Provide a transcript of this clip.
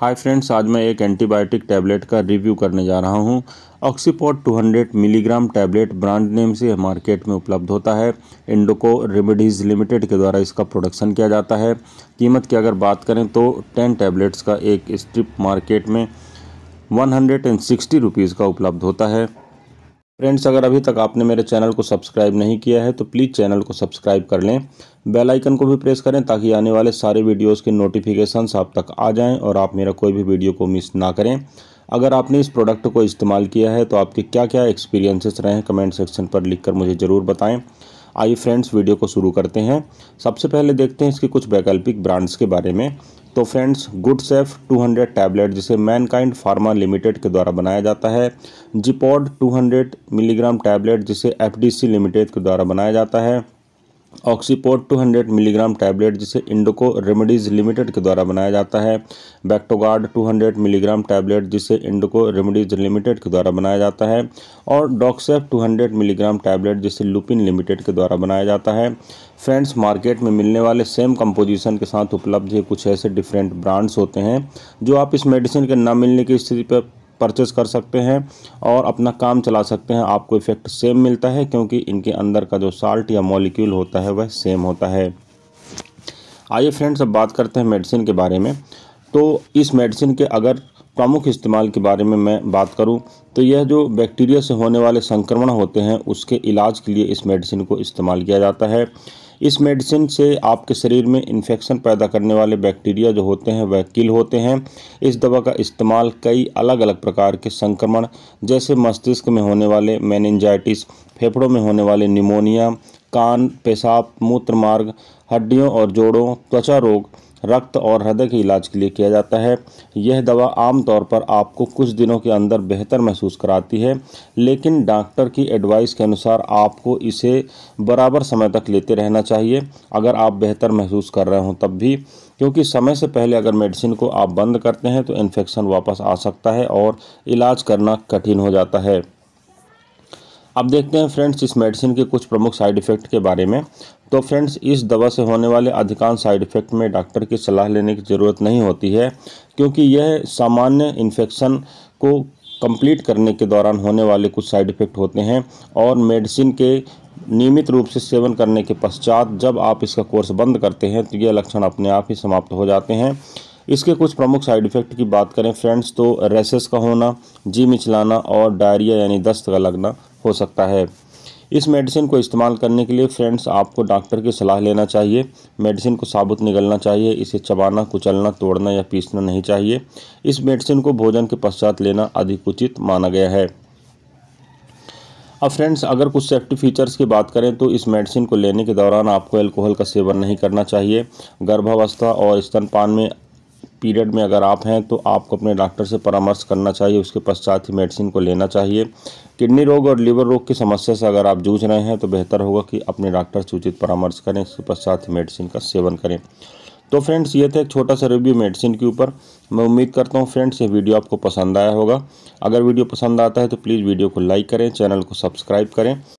hi friends आज मैं एक एंटीबायोटिक टैबलेट का रिव्यू करने जा रहा हूं ऑक्सीपोट 200 मिलीग्राम टैबलेट ब्रांड नेम से मार्केट में उपलब्ध होता है इंडोको रेमेडीज़ लिमिटेड के द्वारा इसका प्रोडक्शन किया जाता है कीमत की अगर बात करें तो 10 टैबलेट्स का एक स्ट्रिप मार्केट में वन हंड्रेड का उपलब्ध होता है फ्रेंड्स अगर अभी तक आपने मेरे चैनल को सब्सक्राइब नहीं किया है तो प्लीज़ चैनल को सब्सक्राइब कर लें बेल आइकन को भी प्रेस करें ताकि आने वाले सारे वीडियोस के नोटिफिकेशंस आप तक आ जाएं और आप मेरा कोई भी वीडियो को मिस ना करें अगर आपने इस प्रोडक्ट को इस्तेमाल किया है तो आपके क्या क्या एक्सपीरियंसेस रहे हैं कमेंट सेक्शन पर कर मुझे ज़रूर बताएँ आइए फ्रेंड्स वीडियो को शुरू करते हैं सबसे पहले देखते हैं इसके कुछ वैकल्पिक ब्रांड्स के बारे में तो फ्रेंड्स गुड सेफ 200 टैबलेट जिसे मैनकाइंड फार्मा लिमिटेड के द्वारा बनाया जाता है जिपॉड 200 मिलीग्राम टैबलेट जिसे एफडीसी लिमिटेड के द्वारा बनाया जाता है ऑक्सीपोर्ट 200 मिलीग्राम टैबलेट जिसे इंडोको रेमेडीज़ लिमिटेड के द्वारा बनाया जाता है बैक्टोगार्ड 200 मिलीग्राम टैबलेट जिसे इंडोको रेमेडीज़ लिमिटेड के द्वारा बनाया जाता है और डॉक्सेफ 200 मिलीग्राम टैबलेट जिसे लुपिन लिमिटेड के द्वारा बनाया जाता है फ्रेंड्स मार्केट में मिलने वाले सेम कंपोजिशन के साथ उपलब्ध कुछ ऐसे डिफरेंट ब्रांड्स होते हैं जो आप इस मेडिसिन के ना मिलने की स्थिति पर परचेज़ कर सकते हैं और अपना काम चला सकते हैं आपको इफ़ेक्ट सेम मिलता है क्योंकि इनके अंदर का जो साल्ट या मॉलिक्यूल होता है वह सेम होता है आइए फ्रेंड्स अब बात करते हैं मेडिसिन के बारे में तो इस मेडिसिन के अगर प्रमुख इस्तेमाल के बारे में मैं बात करूं तो यह जो बैक्टीरिया से होने वाले संक्रमण होते हैं उसके इलाज के लिए इस मेडिसिन को इस्तेमाल किया जाता है इस मेडिसिन से आपके शरीर में इन्फेक्शन पैदा करने वाले बैक्टीरिया जो होते हैं वह किल होते हैं इस दवा का इस्तेमाल कई अलग अलग प्रकार के संक्रमण जैसे मस्तिष्क में होने वाले मैनजाइटिस फेफड़ों में होने वाले निमोनिया कान पेशाब मूत्र मार्ग हड्डियों और जोड़ों त्वचा रोग रक्त और हृदय के इलाज के लिए किया जाता है यह दवा आमतौर पर आपको कुछ दिनों के अंदर बेहतर महसूस कराती है लेकिन डॉक्टर की एडवाइस के अनुसार आपको इसे बराबर समय तक लेते रहना चाहिए अगर आप बेहतर महसूस कर रहे हों तब भी क्योंकि समय से पहले अगर मेडिसिन को आप बंद करते हैं तो इन्फेक्शन वापस आ सकता है और इलाज करना कठिन हो जाता है अब देखते हैं फ्रेंड्स इस मेडिसिन के कुछ प्रमुख साइड इफ़ेक्ट के बारे में तो फ्रेंड्स इस दवा से होने वाले अधिकांश साइड इफ़ेक्ट में डॉक्टर की सलाह लेने की ज़रूरत नहीं होती है क्योंकि यह सामान्य इन्फेक्शन को कंप्लीट करने के दौरान होने वाले कुछ साइड इफ़ेक्ट होते हैं और मेडिसिन के नियमित रूप से सेवन करने के पश्चात जब आप इसका कोर्स बंद करते हैं तो ये लक्षण अपने आप ही समाप्त हो जाते हैं इसके कुछ प्रमुख साइड इफ़ेक्ट की बात करें फ्रेंड्स तो रेसेस का होना जी मिचलाना और डायरिया यानी दस्त का लगना हो सकता है इस मेडिसिन को इस्तेमाल करने के लिए फ्रेंड्स आपको डॉक्टर की सलाह लेना चाहिए मेडिसिन को साबुत निगलना चाहिए इसे चबाना कुचलना तोड़ना या पीसना नहीं चाहिए इस मेडिसिन को भोजन के पश्चात लेना अधिक उचित माना गया है अब फ्रेंड्स अगर कुछ सेफ्टी फीचर्स की बात करें तो इस मेडिसिन को लेने के दौरान आपको अल्कोहल का सेवन नहीं करना चाहिए गर्भावस्था और स्तनपान में पीरियड में अगर आप हैं तो आपको अपने डॉक्टर से परामर्श करना चाहिए उसके पश्चात ही मेडिसिन को लेना चाहिए किडनी रोग और लीवर रोग की समस्या से अगर आप जूझ रहे हैं तो बेहतर होगा कि अपने डॉक्टर से उचित परामर्श करें इसके पश्चात ही मेडिसिन का सेवन करें तो फ्रेंड्स ये थे एक छोटा सा रिव्यू मेडिसिन के ऊपर मैं उम्मीद करता हूँ फ्रेंड्स ये वीडियो आपको पसंद आया होगा अगर वीडियो पसंद आता है तो प्लीज़ वीडियो को लाइक करें चैनल को सब्सक्राइब करें